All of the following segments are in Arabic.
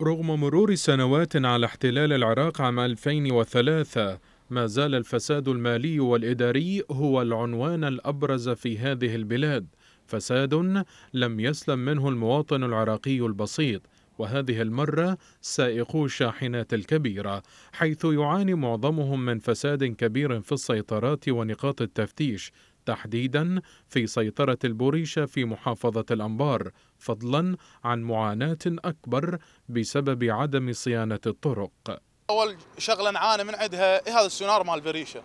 رغم مرور سنوات على احتلال العراق عام 2003 ما زال الفساد المالي والإداري هو العنوان الأبرز في هذه البلاد فساد لم يسلم منه المواطن العراقي البسيط وهذه المرة سائقو الشاحنات الكبيرة حيث يعاني معظمهم من فساد كبير في السيطرات ونقاط التفتيش تحديدا في سيطرة البوريشة في محافظة الأنبار فضلا عن معاناة أكبر بسبب عدم صيانة الطرق أول شغلة نعاني من عندها إيه هذا السونار مال بريشة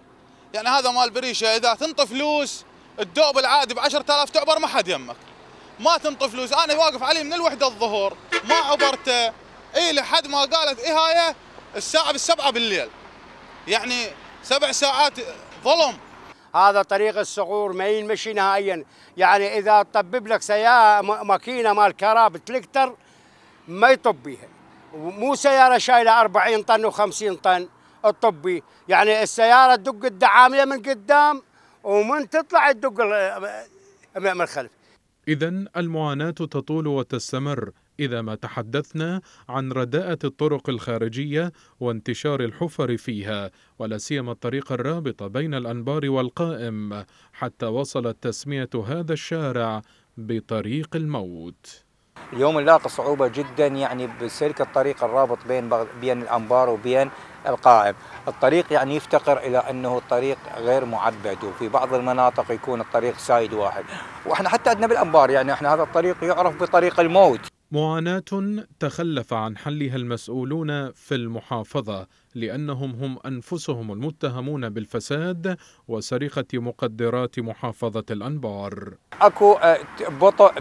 يعني هذا مال بريشة إذا تنطي فلوس الدوب العادي ب 10000 تعبر ما حد يمك ما تنطي فلوس أنا واقف عليه من الوحدة الظهور ما عبرته إيه لحد ما قالت إيه هاي الساعة بالسبعة بالليل يعني سبع ساعات ظلم هذا طريق الصقور ما ينمشي نهائيا يعني اذا طبب لك سياره ماكينه مال كراب تلكتر ما يطب بيها مو سياره شايله 40 طن و50 طن الطبي يعني السياره تدق الدعاميه من قدام ومن تطلع تدق من الخلف اذا المعاناه تطول وتستمر إذا ما تحدثنا عن رداءة الطرق الخارجية وانتشار الحفر فيها ولا سيما الطريق الرابط بين الأنبار والقائم حتى وصلت تسمية هذا الشارع بطريق الموت اليوم نلاقي صعوبة جدا يعني بسلك الطريق الرابط بين بين الأنبار وبين القائم الطريق يعني يفتقر إلى أنه الطريق غير معبد وفي بعض المناطق يكون الطريق سايد واحد وإحنا حتى عندنا بالأنبار يعني إحنا هذا الطريق يعرف بطريق الموت معاناة تخلف عن حلها المسؤولون في المحافظة لأنهم هم أنفسهم المتهمون بالفساد وسرقة مقدرات محافظة الأنبار أكو آه، بطء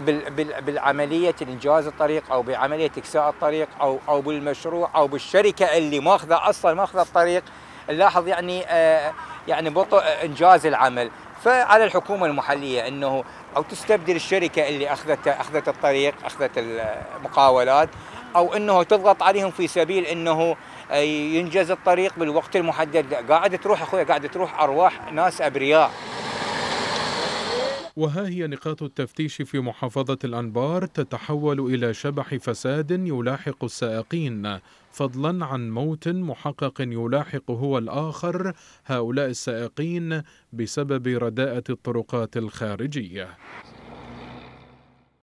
بالعملية إنجاز الطريق أو بعملية إكساء الطريق أو, أو بالمشروع أو بالشركة اللي ماخذة أصلا ماخذة الطريق نلاحظ يعني آه، يعني بطء إنجاز العمل فعلى الحكومه المحليه انه او تستبدل الشركه اللي اخذت اخذت الطريق اخذت المقاولات او انه تضغط عليهم في سبيل انه آه، ينجز الطريق بالوقت المحدد قاعدة تروح اخويا قاعدة تروح ارواح ناس ابرياء وها هي نقاط التفتيش في محافظة الأنبار تتحول إلى شبح فساد يلاحق السائقين فضلا عن موت محقق يلاحق هو الآخر هؤلاء السائقين بسبب رداءة الطرقات الخارجية